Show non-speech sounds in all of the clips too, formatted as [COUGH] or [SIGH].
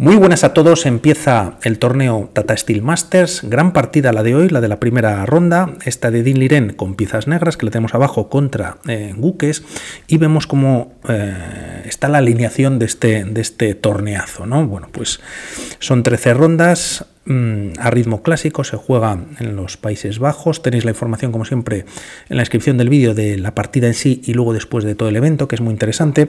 Muy buenas a todos, empieza el torneo Tata Steel Masters, gran partida la de hoy, la de la primera ronda, esta de Din Liren con piezas negras que le tenemos abajo contra eh, Guques y vemos cómo eh, está la alineación de este, de este torneazo, ¿no? Bueno, pues son 13 rondas, Mm, a ritmo clásico, se juega en los Países Bajos. Tenéis la información, como siempre, en la descripción del vídeo de la partida en sí y luego después de todo el evento, que es muy interesante.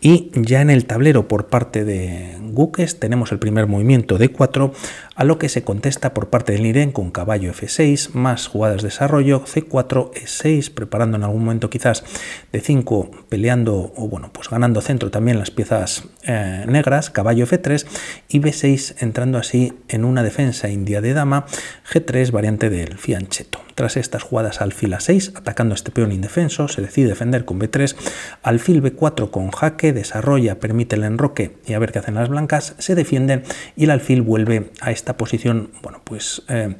Y ya en el tablero por parte de Gukes tenemos el primer movimiento de 4, a lo que se contesta por parte del Niren con caballo F6, más jugadas de desarrollo, C4, E6, preparando en algún momento quizás de 5, peleando o bueno, pues ganando centro también las piezas eh, negras, caballo F3 y B6 entrando así en una defensa defensa india de dama, G3 variante del fianchetto. Tras estas jugadas alfil A6, atacando este peón indefenso, se decide defender con B3, alfil B4 con jaque, desarrolla, permite el enroque y a ver qué hacen las blancas, se defienden y el alfil vuelve a esta posición, bueno, pues eh,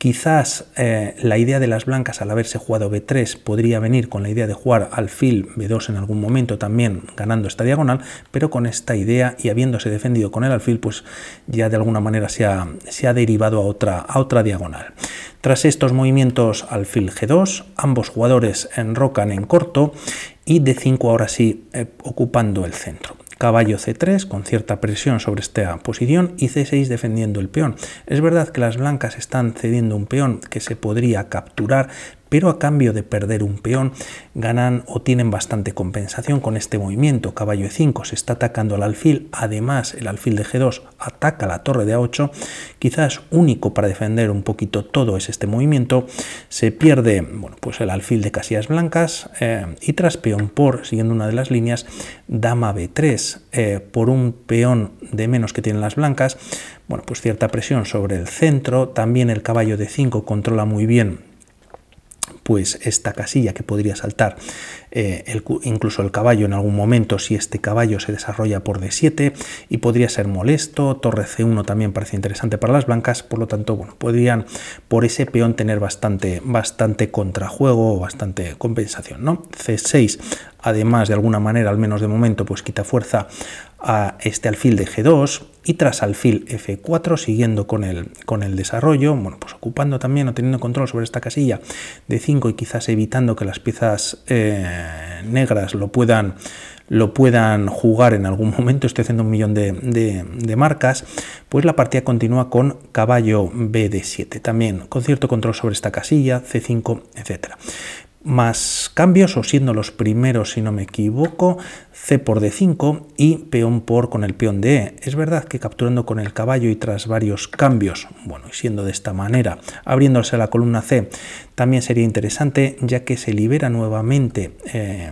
Quizás eh, la idea de las blancas al haberse jugado B3 podría venir con la idea de jugar alfil B2 en algún momento también ganando esta diagonal, pero con esta idea y habiéndose defendido con el alfil, pues ya de alguna manera se ha, derivado a otra, a otra diagonal. Tras estos movimientos alfil G2, ambos jugadores enrocan en corto y D5 ahora sí eh, ocupando el centro caballo c3 con cierta presión sobre esta posición y c6 defendiendo el peón. Es verdad que las blancas están cediendo un peón que se podría capturar, pero a cambio de perder un peón ganan o tienen bastante compensación con este movimiento. Caballo e5 se está atacando al alfil, además el alfil de g2 ataca la torre de a8, quizás único para defender un poquito todo es este movimiento. Se pierde bueno, pues el alfil de casillas blancas eh, y tras peón por, siguiendo una de las líneas, dama b3 eh, por un peón de menos que tienen las blancas, bueno, pues cierta presión sobre el centro, también el caballo de 5 controla muy bien pues esta casilla que podría saltar eh, incluso el caballo en algún momento si este caballo se desarrolla por d7 y podría ser molesto, torre c1 también parece interesante para las blancas, por lo tanto, bueno, podrían por ese peón tener bastante, bastante contrajuego, bastante compensación, ¿no? c6 además de alguna manera, al menos de momento, pues quita fuerza a este alfil de g2, y tras alfil F4 siguiendo con el, con el desarrollo, bueno, pues ocupando también o teniendo control sobre esta casilla de 5 y quizás evitando que las piezas eh, negras lo puedan lo puedan jugar en algún momento, estoy haciendo un millón de, marcas, pues la partida continúa con caballo bd 7, también con cierto control sobre esta casilla, C5, etc más cambios, o siendo los primeros, si no me equivoco, C por D5 y peón por con el peón de E. Es verdad que capturando con el caballo y tras varios cambios, bueno, y siendo de esta manera, abriéndose la columna C, también sería interesante, ya que se libera nuevamente. Eh,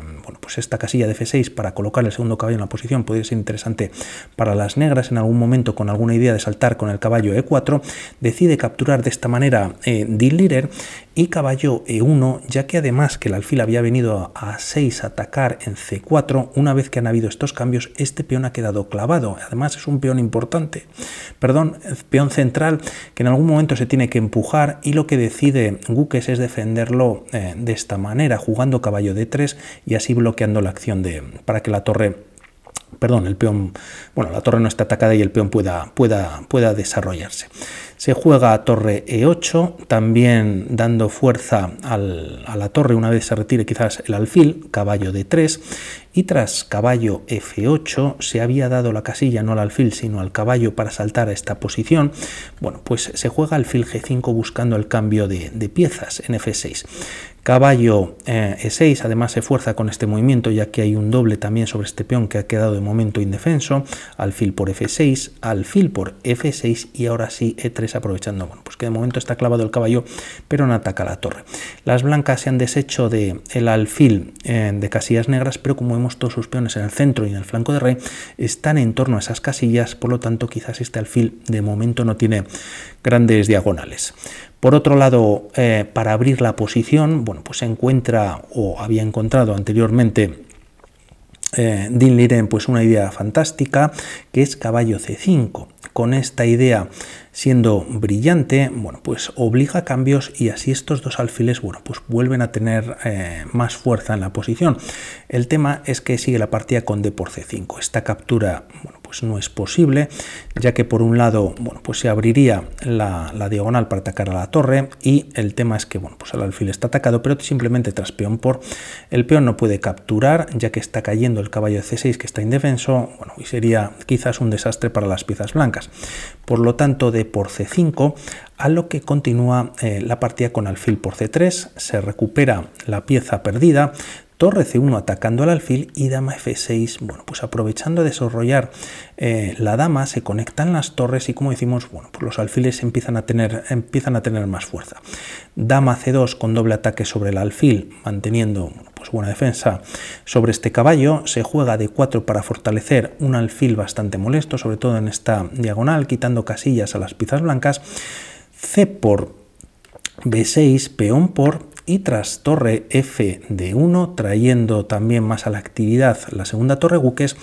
pues esta casilla de F6 para colocar el segundo caballo en la posición podría ser interesante para las negras en algún momento con alguna idea de saltar con el caballo E4, decide capturar de esta manera eh, líder y caballo E1, ya que además que el alfil había venido a, 6 a atacar en C4, una vez que han habido estos cambios, este peón ha quedado clavado. Además es un peón importante, perdón, peón central que en algún momento se tiene que empujar y lo que decide Guques es defenderlo eh, de esta manera, jugando caballo D3 y así bloquear bloqueando la acción de, para que la torre perdón, el peón, bueno, la torre no está atacada y el peón pueda, pueda, pueda desarrollarse. Se juega a torre e8, también dando fuerza a la torre una vez se retire quizás el alfil, caballo d3, y tras caballo f8 se había dado la casilla no al alfil sino al caballo para saltar a esta posición. Bueno, pues se juega alfil g5 buscando el cambio de, piezas en f6. Caballo E6 eh, e además se fuerza con este movimiento ya que hay un doble también sobre este peón que ha quedado de momento indefenso. Alfil por F6, alfil por F6 y ahora sí E3 aprovechando bueno, pues que de momento está clavado el caballo pero no ataca la torre. Las blancas se han deshecho de el alfil eh, de casillas negras pero como vemos todos sus peones en el centro y en el flanco de rey están en torno a esas casillas por lo tanto quizás este alfil de momento no tiene grandes diagonales. Por otro lado, eh, para abrir la posición, bueno, pues se encuentra o había encontrado anteriormente eh, Din Liren pues una idea fantástica que es caballo C5 con esta idea siendo brillante, bueno, pues obliga a cambios y así estos dos alfiles, bueno, pues vuelven a tener eh, más fuerza en la posición. El tema es que sigue la partida con D por C5. Esta captura, bueno, pues no es posible, ya que por un lado bueno, pues se abriría la, diagonal para atacar a la torre y el tema es que bueno, pues el alfil está atacado, pero simplemente tras peón por el peón no puede capturar, ya que está cayendo el caballo de C6 que está indefenso, bueno, y sería quizás un desastre para las piezas blancas. Por lo tanto, de por C5 a lo que continúa eh, la partida con alfil por C3, se recupera la pieza perdida, torre c1 atacando al alfil y dama f6. Bueno, pues aprovechando de desarrollar eh, la dama, se conectan las torres y como decimos, bueno, pues los alfiles empiezan a, tener, empiezan a tener más fuerza. Dama c2 con doble ataque sobre el alfil, manteniendo pues buena defensa sobre este caballo. Se juega d4 para fortalecer un alfil bastante molesto, sobre todo en esta diagonal, quitando casillas a las piezas blancas. C por B6, peón por y tras torre F de 1, trayendo también más a la actividad la segunda torre Guques,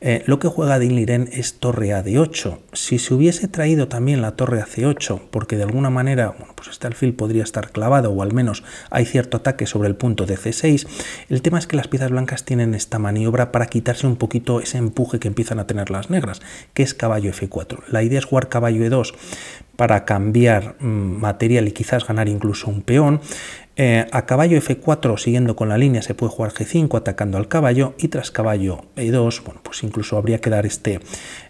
eh, lo que juega Din Liren es torre A de 8. Si se hubiese traído también la torre a C8, porque de alguna manera bueno, pues este alfil podría estar clavado o al menos hay cierto ataque sobre el punto de C6, el tema es que las piezas blancas tienen esta maniobra para quitarse un poquito ese empuje que empiezan a tener las negras, que es caballo F4. La idea es jugar caballo E2 para cambiar mm, material y quizás ganar incluso un peón. Eh, a caballo F4, siguiendo con la línea, se puede jugar G5 atacando al caballo y tras caballo E2, bueno, pues incluso habría que dar este,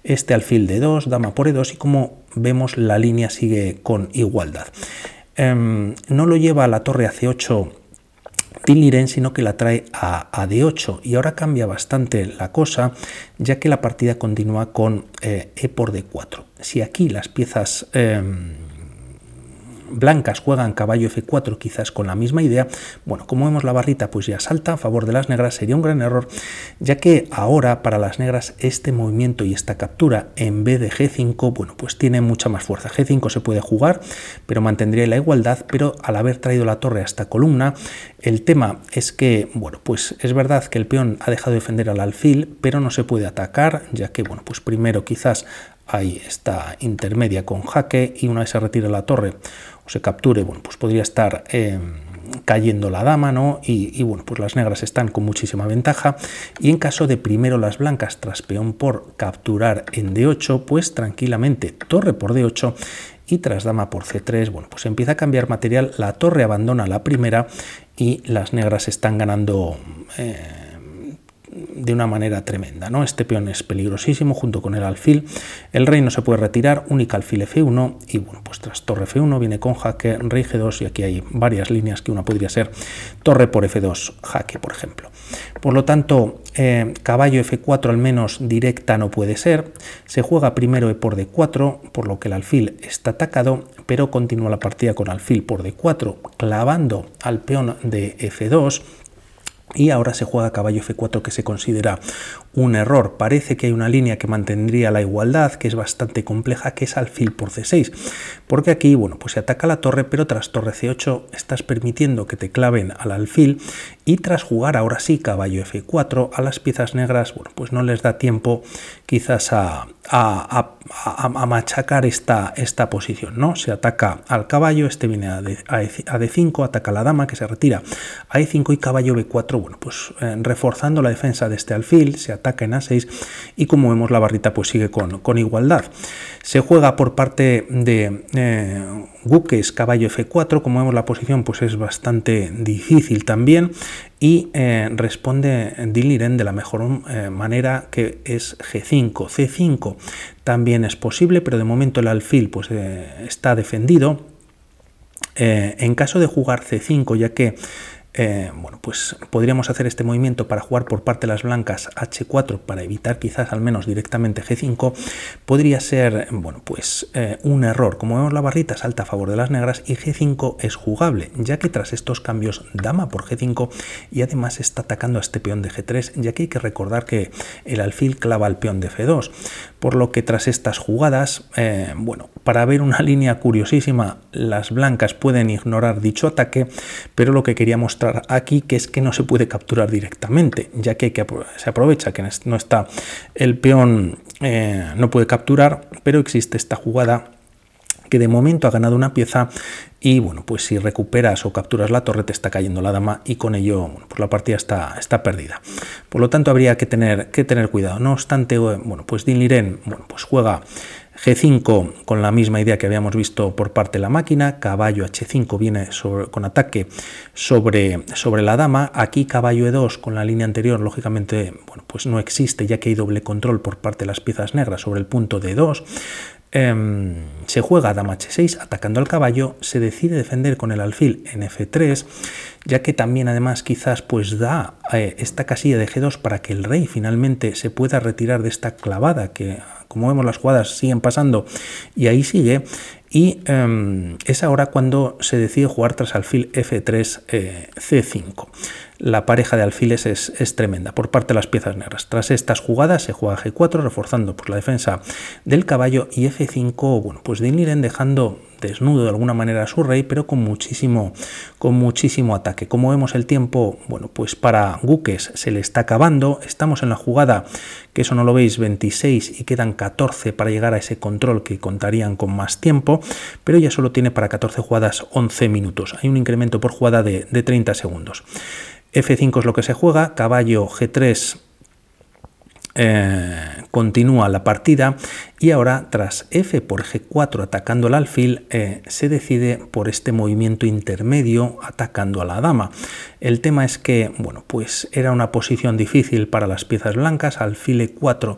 este alfil de 2, e dama por E2 y como vemos la línea sigue con igualdad. Em, no lo lleva a la torre a C8 Tilliren, sino que la trae a, D8 y ahora cambia bastante la cosa ya que la partida continúa con eh, E por D4. Si aquí las piezas... Em, blancas juegan caballo F4 quizás con la misma idea. Bueno, como vemos la barrita pues ya salta a favor de las negras, sería un gran error, ya que ahora para las negras este movimiento y esta captura en vez de G5, bueno, pues tiene mucha más fuerza. G5 se puede jugar, pero mantendría la igualdad, pero al haber traído la torre a esta columna, el tema es que, bueno, pues es verdad que el peón ha dejado de defender al alfil, pero no se puede atacar, ya que, bueno, pues primero quizás ahí está intermedia con jaque y una vez se retire la torre o se capture, bueno, pues podría estar em, cayendo la dama, ¿no? Y, bueno, pues las negras están con muchísima ventaja y en caso de primero las blancas tras peón por capturar en d8, pues tranquilamente torre por d8 y tras dama por c3, bueno, pues empieza a cambiar material, la torre abandona la primera y las negras están ganando... Eh, de una manera tremenda. ¿no? Este peón es peligrosísimo junto con el alfil. El rey no se puede retirar, única alfil f1 y bueno, pues tras torre f1 viene con jaque, rey g2 y aquí hay varias líneas que una podría ser torre por f2, jaque por ejemplo. Por lo tanto, eh, caballo f4 al menos directa no puede ser. Se juega primero e por d4, por lo que el alfil está atacado, pero continúa la partida con alfil por d4, clavando al peón de f2 y ahora se juega caballo F4 que se considera un error. Parece que hay una línea que mantendría la igualdad, que es bastante compleja, que es alfil por c6. Porque aquí, bueno, pues se ataca la torre, pero tras torre c8 estás permitiendo que te claven al alfil y tras jugar ahora sí caballo f4 a las piezas negras, bueno, pues no les da tiempo quizás a, a, machacar esta, esta posición, ¿no? Se ataca al caballo, este viene a, D, 5 e, ataca la dama que se retira a e5 y caballo b4, bueno, pues eh, reforzando la defensa de este alfil, se ataca en A6 y como vemos la barrita pues sigue con, igualdad. Se juega por parte de eh, es caballo F4, como vemos la posición pues es bastante difícil también y eh, responde Diliren de la mejor eh, manera que es G5. C5 también es posible, pero de momento el alfil pues eh, está defendido. en caso de jugar C5, ya que eh, bueno, pues podríamos hacer este movimiento para jugar por parte de las blancas h4 para evitar quizás al menos directamente g5. Podría ser, bueno, pues eh, un error. Como vemos, la barrita salta a favor de las negras y g5 es jugable, ya que tras estos cambios dama por g5 y además está atacando a este peón de g3, ya que hay que recordar que el alfil clava al peón de f2. Por lo que tras estas jugadas, eh, bueno, para ver una [LAUGHS] línea curiosísima, las blancas pueden ignorar dicho ataque, pero lo que quería mostrar aquí que es que no se puede capturar directamente, ya que, se aprovecha que no está el peón, eh, no puede capturar, pero existe esta jugada que de momento ha ganado una pieza y bueno, pues si recuperas o capturas la torre te está cayendo la dama y con ello pues la partida está, está perdida. Por lo tanto habría que tener, que tener cuidado. No obstante, eh, bueno, pues Din Liren bueno, pues juega G5 con la misma idea que habíamos visto por parte de la máquina, caballo H5 viene con ataque sobre, sobre la dama, aquí caballo E2 con la línea anterior lógicamente bueno, pues no existe ya que hay doble control por parte de las piezas negras sobre el punto D2, e em, se juega dama h6 atacando al caballo, se decide defender con el alfil en f3, ya que también además quizás pues da eh, esta casilla de g2 para que el rey finalmente se pueda retirar de esta clavada que como vemos, las jugadas siguen pasando y ahí sigue. Y em, es ahora cuando se decide jugar tras alfil F3, eh, C5. La pareja de alfiles es, tremenda por parte de las piezas negras. Tras estas jugadas se juega G4 reforzando pues, la defensa del caballo y F5, bueno, pues de dejando desnudo de alguna manera a su rey, pero con muchísimo, con muchísimo ataque. Como vemos el tiempo, bueno, pues para Guques se le está acabando, estamos en la jugada, que eso no lo veis, 26 y quedan 14 para llegar a ese control que contarían con más tiempo, pero ya solo tiene para 14 jugadas 11 minutos, hay un incremento por jugada de, de 30 segundos. F5 es lo que se juega, caballo G3 eh, continúa la partida y ahora tras f por g4 atacando el alfil eh, se decide por este movimiento intermedio atacando a la dama. El tema es que bueno pues era una posición difícil para las piezas blancas, alfil e4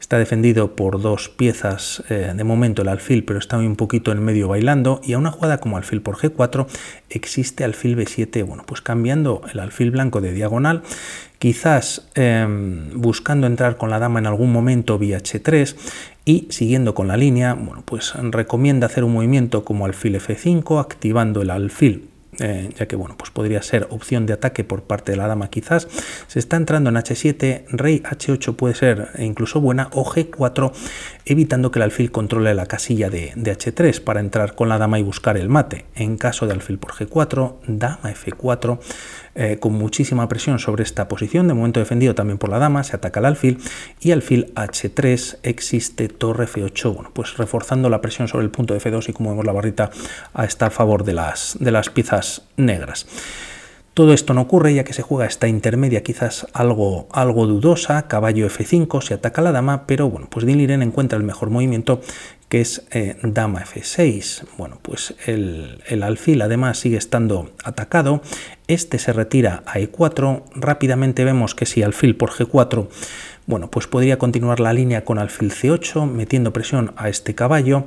está defendido por dos piezas eh, de momento el alfil pero está un poquito en medio bailando y a una jugada como alfil por g4 existe alfil b7 bueno pues cambiando el alfil blanco de diagonal quizás em, buscando entrar con la dama en algún momento vía H3 y siguiendo con la línea, bueno, pues recomienda hacer un movimiento como alfil F5 activando el alfil eh, ya que bueno, pues podría ser opción de ataque por parte de la dama quizás. Se está entrando en h7, rey h8 puede ser incluso buena, o g4, evitando que el alfil controle la casilla de, de, h3 para entrar con la dama y buscar el mate. En caso de alfil por g4, dama f4, eh, con muchísima presión sobre esta posición, de momento defendido también por la dama, se ataca el alfil y alfil h3 existe torre f8, bueno, pues reforzando la presión sobre el punto de f2 y como vemos la barrita está a favor de las, de las piezas negras. Todo esto no ocurre ya que se juega esta intermedia quizás algo, algo dudosa, caballo f5, se ataca la dama, pero bueno, pues Liren encuentra el mejor movimiento que es eh, dama f6. Bueno, pues el, alfil además sigue estando atacado, este se retira a e4, rápidamente vemos que si alfil por g4, bueno, pues podría continuar la línea con alfil c8, metiendo presión a este caballo,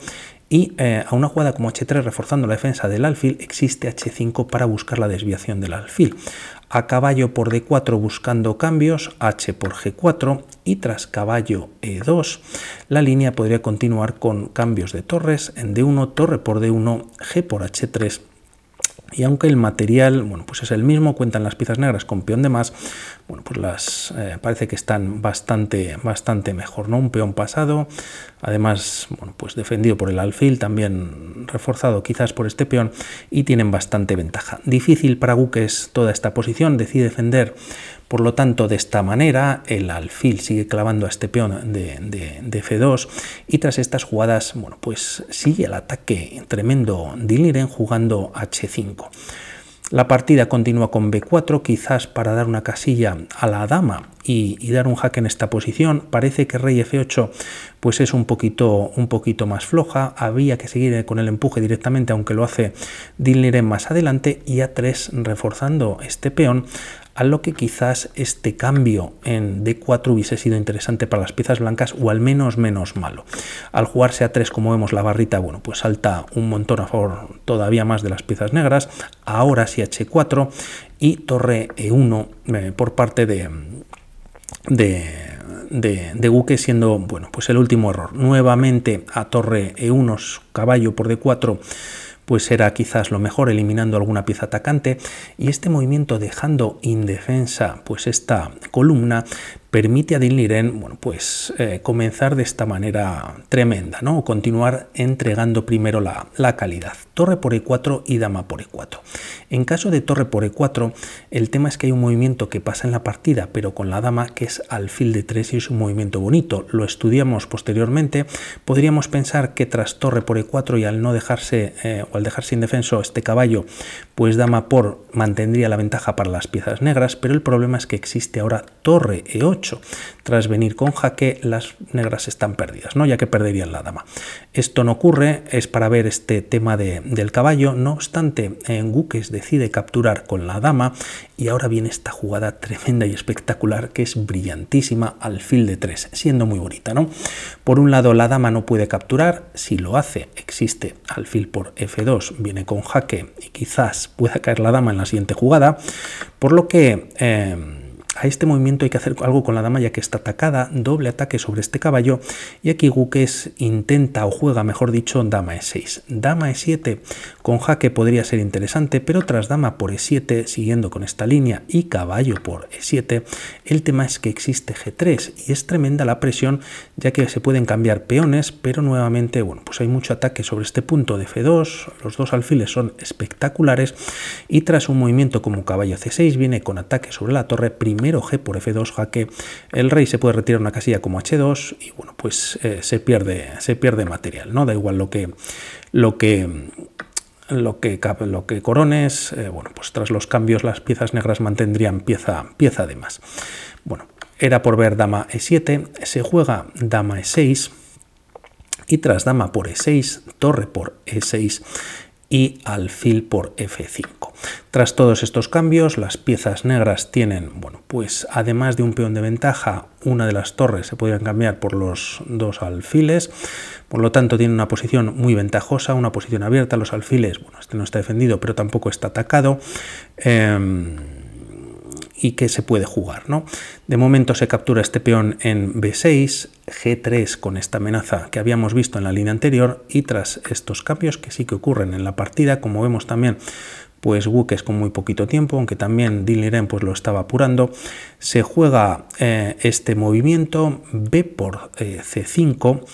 y eh, a una jugada como h3 reforzando la defensa del alfil existe h5 para buscar la desviación del alfil a caballo por D4 buscando cambios, H por G4 y tras caballo E2 la línea podría continuar con cambios de torres en D1, torre por D1, G por H3 y aunque el material, bueno, pues es el mismo, cuentan las piezas negras con peón de más, bueno, pues las eh, parece que están bastante, bastante mejor, ¿no? Un peón pasado, además, bueno, pues defendido por el alfil, también reforzado quizás por este peón, y tienen bastante ventaja. Difícil para Guques toda esta posición, decide defender por lo tanto, de esta manera, el alfil sigue clavando a este peón de, F2 y tras estas jugadas, bueno, pues sigue el ataque tremendo Diliren jugando H5. La partida continúa con B4, quizás para dar una casilla a la dama y, dar un jaque en esta posición. Parece que rey F8 pues es un poquito, un poquito más floja. Había que seguir con el empuje directamente, aunque lo hace Dilniren más adelante. Y A3 reforzando este peón a lo que quizás este cambio en D4 hubiese sido interesante para las piezas blancas o al menos menos malo. Al jugarse a 3, como vemos, la barrita, bueno, pues salta un montón a favor todavía más de las piezas negras. Ahora sí H4 y torre E1 eh, por parte de, de, de, buque siendo bueno pues el último error nuevamente a torre E1 caballo por D4 pues era quizás lo mejor eliminando alguna pieza atacante y este movimiento dejando indefensa pues esta columna permite a Din Liren bueno, pues, eh, comenzar de esta manera tremenda, ¿no? o continuar entregando primero la, calidad. Torre por E4 y dama por E4. En caso de torre por E4, el tema es que hay un movimiento que pasa en la partida, pero con la dama, que es alfil de 3 y es un movimiento bonito. Lo estudiamos posteriormente. Podríamos pensar que tras torre por E4 y al no dejarse eh, o al dejarse indefenso este caballo, pues dama por mantendría la ventaja para las piezas negras, pero el problema es que existe ahora torre E8 tras venir con jaque, las negras están perdidas, ¿no? ya que perderían la dama. Esto no ocurre, es para ver este tema del caballo. No obstante, en Guques decide capturar con la dama y ahora viene esta jugada tremenda y espectacular que es brillantísima, al fil de 3, siendo muy bonita. ¿no? Por un lado, la dama no puede capturar, si lo hace, existe alfil por F2, viene con jaque y quizás pueda caer la dama en la siguiente jugada, por lo que... Eh, a este movimiento hay que hacer algo con la dama ya que está atacada, doble ataque sobre este caballo y aquí Guques intenta o juega, mejor dicho, dama e6. Dama e7 con jaque podría ser interesante, pero tras dama por e7, siguiendo con esta línea y caballo por e7, el tema es que existe g3 y es tremenda la presión ya que se pueden cambiar peones, pero nuevamente, bueno, pues hay mucho ataque sobre este punto de f2, los dos alfiles son espectaculares y tras un movimiento como caballo c6 viene con ataque sobre la torre primero G por F2, jaque el rey se puede retirar una casilla como H2 y bueno, pues eh, se, pierde, se pierde material, ¿no? Da igual lo que, lo que, lo que, lo que corones, eh, bueno, pues tras los cambios las piezas negras mantendrían pieza, pieza de más. Bueno, era por ver dama E7, se juega dama E6 y tras dama por E6, torre por E6, y alfil por F5. Tras todos estos cambios, las piezas negras tienen, bueno, pues además de un peón de ventaja, una de las torres se podrían cambiar por los dos alfiles, por lo tanto tiene una posición muy ventajosa, una posición abierta, los alfiles, bueno, este no está defendido, pero tampoco está atacado. Em, y que se puede jugar. ¿no? De momento se captura este peón en B6, G3 con esta amenaza que habíamos visto en la línea anterior y tras estos cambios que sí que ocurren en la partida, como vemos también pues buques con muy poquito tiempo, aunque también Diliren pues lo estaba apurando. Se juega eh, este movimiento B por eh, C5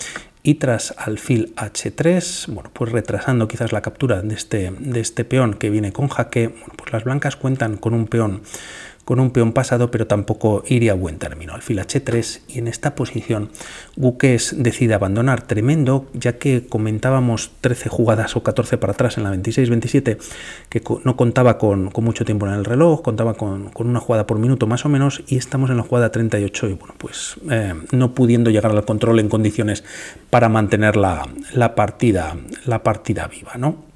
y tras alfil H3, bueno, pues retrasando quizás la captura de este, de este peón que viene con jaque, pues las blancas cuentan con un peón con un peón pasado, pero tampoco iría a buen término. Alfil h3 y en esta posición Buques decide abandonar. Tremendo, ya que comentábamos 13 jugadas o 14 para atrás en la 26-27, que no contaba con, mucho tiempo en el reloj, contaba con, una jugada por minuto más o menos, y estamos en la jugada 38 y bueno, pues eh, no pudiendo llegar al control en condiciones para mantener la, la, partida, la partida viva, ¿no?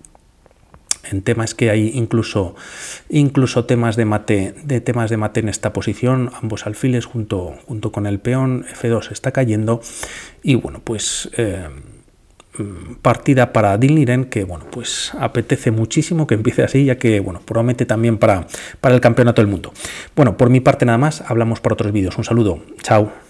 en temas que hay incluso, incluso temas de mate, de temas de mate en esta posición, ambos alfiles junto, junto con el peón, F2 está cayendo y bueno, pues... Eh, partida para Dilniren que bueno pues apetece muchísimo que empiece así ya que bueno probablemente también para para el campeonato del mundo bueno por mi parte nada más hablamos para otros vídeos un saludo chao